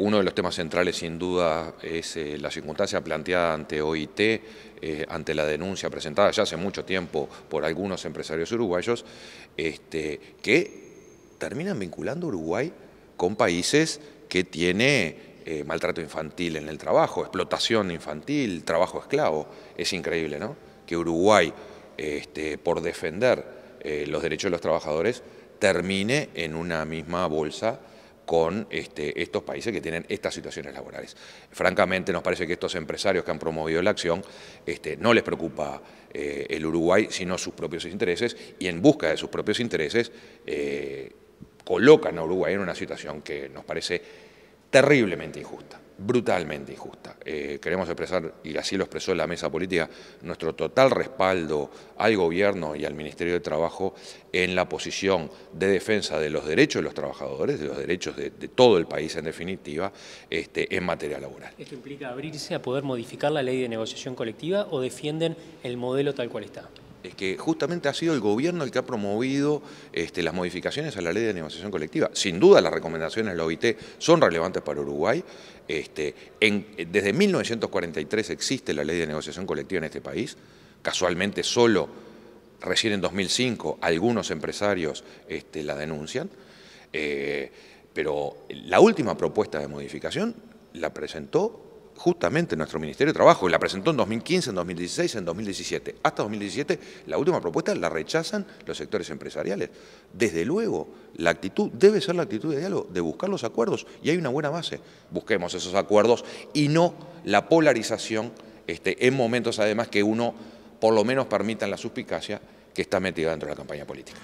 Uno de los temas centrales, sin duda, es eh, la circunstancia planteada ante OIT, eh, ante la denuncia presentada ya hace mucho tiempo por algunos empresarios uruguayos, este, que terminan vinculando Uruguay con países que tiene eh, maltrato infantil en el trabajo, explotación infantil, trabajo esclavo. Es increíble, ¿no? Que Uruguay, este, por defender los derechos de los trabajadores, termine en una misma bolsa con este, estos países que tienen estas situaciones laborales. Francamente, nos parece que estos empresarios que han promovido la acción este, no les preocupa eh, el Uruguay, sino sus propios intereses, y en busca de sus propios intereses eh, colocan a Uruguay en una situación que nos parece terriblemente injusta brutalmente injusta. Eh, queremos expresar, y así lo expresó en la mesa política, nuestro total respaldo al gobierno y al Ministerio de Trabajo en la posición de defensa de los derechos de los trabajadores, de los derechos de, de todo el país en definitiva, este, en materia laboral. ¿Esto implica abrirse a poder modificar la ley de negociación colectiva o defienden el modelo tal cual está? es que justamente ha sido el gobierno el que ha promovido este, las modificaciones a la ley de negociación colectiva. Sin duda las recomendaciones de la OIT son relevantes para Uruguay. Este, desde 1943 existe la ley de negociación colectiva en este país. Casualmente solo recién en 2005 algunos empresarios este, la denuncian. Eh, pero la última propuesta de modificación la presentó justamente nuestro Ministerio de Trabajo, la presentó en 2015, en 2016, en 2017. Hasta 2017, la última propuesta la rechazan los sectores empresariales. Desde luego, la actitud debe ser la actitud de diálogo, de buscar los acuerdos, y hay una buena base. Busquemos esos acuerdos y no la polarización este, en momentos además que uno por lo menos permita la suspicacia que está metida dentro de la campaña política.